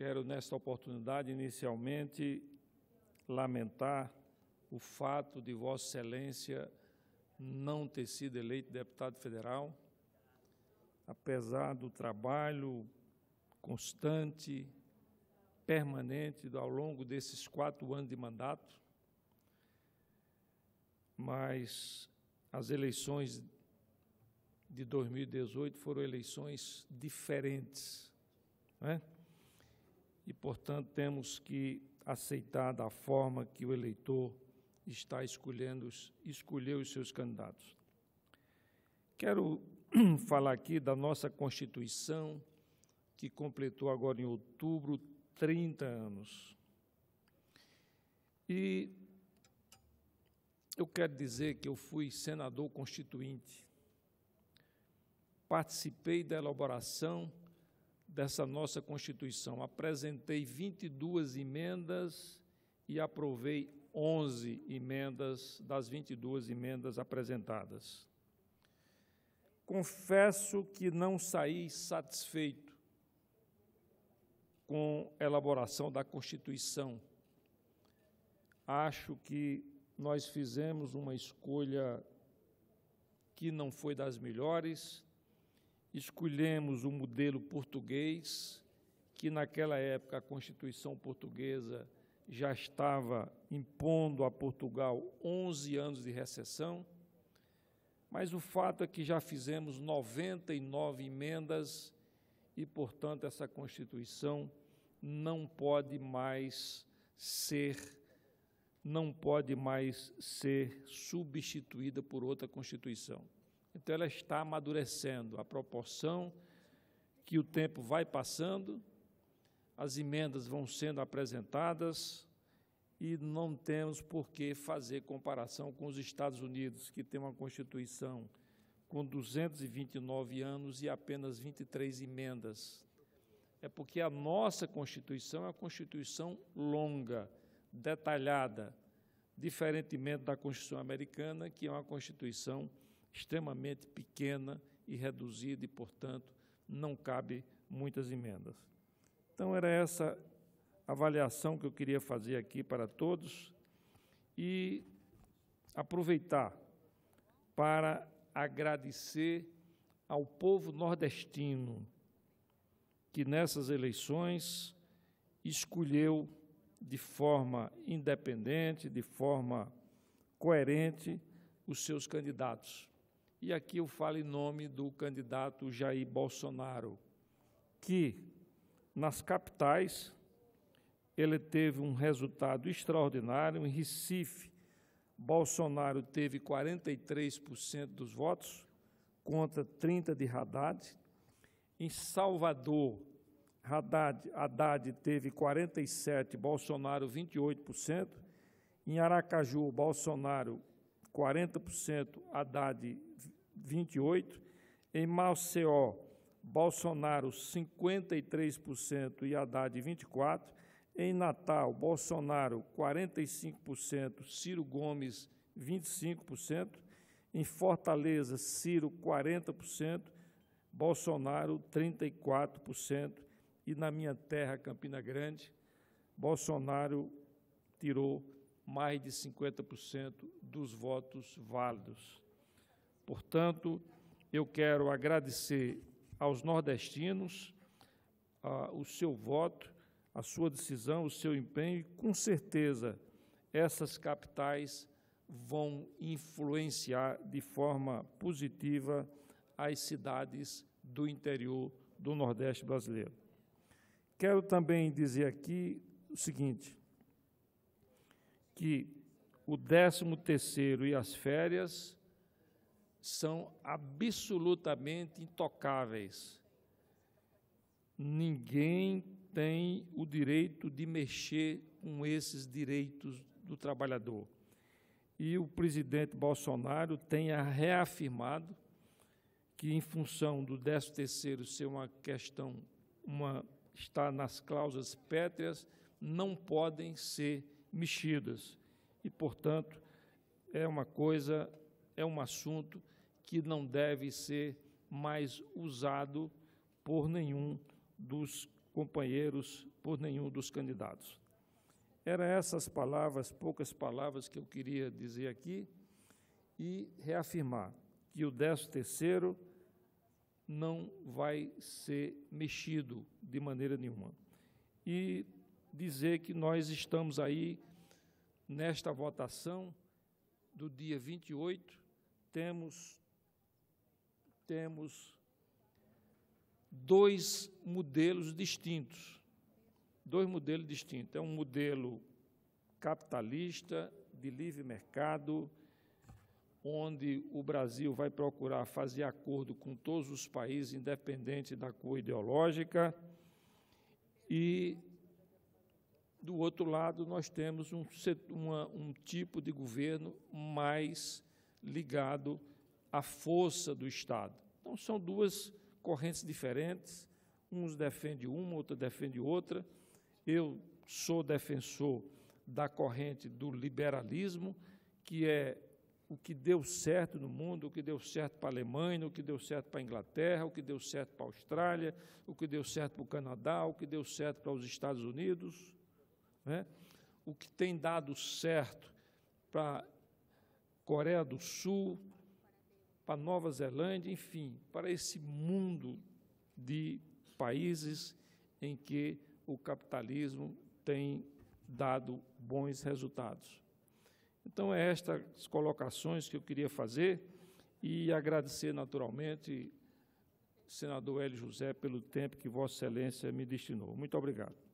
Quero, nesta oportunidade, inicialmente lamentar o fato de Vossa Excelência não ter sido eleito deputado federal, apesar do trabalho constante, permanente ao longo desses quatro anos de mandato, mas as eleições de 2018 foram eleições diferentes. Né? e, portanto, temos que aceitar da forma que o eleitor está escolhendo, escolheu os seus candidatos. Quero falar aqui da nossa Constituição, que completou agora em outubro 30 anos. E eu quero dizer que eu fui senador constituinte, participei da elaboração dessa nossa Constituição. Apresentei 22 emendas e aprovei 11 emendas das 22 emendas apresentadas. Confesso que não saí satisfeito com a elaboração da Constituição. Acho que nós fizemos uma escolha que não foi das melhores, escolhemos o modelo português, que naquela época a Constituição portuguesa já estava impondo a Portugal 11 anos de recessão, mas o fato é que já fizemos 99 emendas e, portanto, essa Constituição não pode mais ser não pode mais ser substituída por outra Constituição. Então ela está amadurecendo à proporção que o tempo vai passando, as emendas vão sendo apresentadas e não temos por que fazer comparação com os Estados Unidos, que tem uma Constituição com 229 anos e apenas 23 emendas. É porque a nossa Constituição é uma Constituição longa, detalhada, diferentemente da Constituição americana, que é uma Constituição extremamente pequena e reduzida e, portanto, não cabe muitas emendas. Então, era essa avaliação que eu queria fazer aqui para todos e aproveitar para agradecer ao povo nordestino que nessas eleições escolheu de forma independente, de forma coerente, os seus candidatos e aqui eu falo em nome do candidato Jair Bolsonaro, que nas capitais ele teve um resultado extraordinário. Em Recife, Bolsonaro teve 43% dos votos contra 30% de Haddad. Em Salvador, Haddad, Haddad teve 47%, Bolsonaro 28%. Em Aracaju, Bolsonaro 40%, Haddad 28%, em Maceió, Bolsonaro 53% e Haddad 24%, em Natal, Bolsonaro 45%, Ciro Gomes 25%, em Fortaleza, Ciro 40%, Bolsonaro 34% e na minha terra, Campina Grande, Bolsonaro tirou mais de 50% dos votos válidos. Portanto, eu quero agradecer aos nordestinos a, ah, o seu voto, a sua decisão, o seu empenho, e com certeza essas capitais vão influenciar de forma positiva as cidades do interior do Nordeste brasileiro. Quero também dizer aqui o seguinte: que o 13 terceiro e as férias são absolutamente intocáveis. Ninguém tem o direito de mexer com esses direitos do trabalhador. E o presidente Bolsonaro tenha reafirmado que em função do 13º ser uma questão uma está nas cláusulas pétreas, não podem ser mexidas. E, portanto, é uma coisa, é um assunto que não deve ser mais usado por nenhum dos companheiros, por nenhum dos candidatos. Eram essas palavras, poucas palavras que eu queria dizer aqui e reafirmar que o 13º não vai ser mexido de maneira nenhuma. E dizer que nós estamos aí nesta votação do dia 28, temos temos dois modelos distintos. Dois modelos distintos. É um modelo capitalista de livre mercado, onde o Brasil vai procurar fazer acordo com todos os países, independente da cor ideológica, e do outro lado, nós temos um, uma, um tipo de governo mais ligado à força do Estado. Então, são duas correntes diferentes, uns defende uma, outra defende outra. Eu sou defensor da corrente do liberalismo, que é o que deu certo no mundo, o que deu certo para a Alemanha, o que deu certo para a Inglaterra, o que deu certo para a Austrália, o que deu certo para o Canadá, o que deu certo para os Estados Unidos, né? O que tem dado certo para Coreia do Sul, para Nova Zelândia, enfim, para esse mundo de países em que o capitalismo tem dado bons resultados. Então, é estas colocações que eu queria fazer e agradecer naturalmente, senador Hélio José, pelo tempo que Vossa Excelência me destinou. Muito obrigado.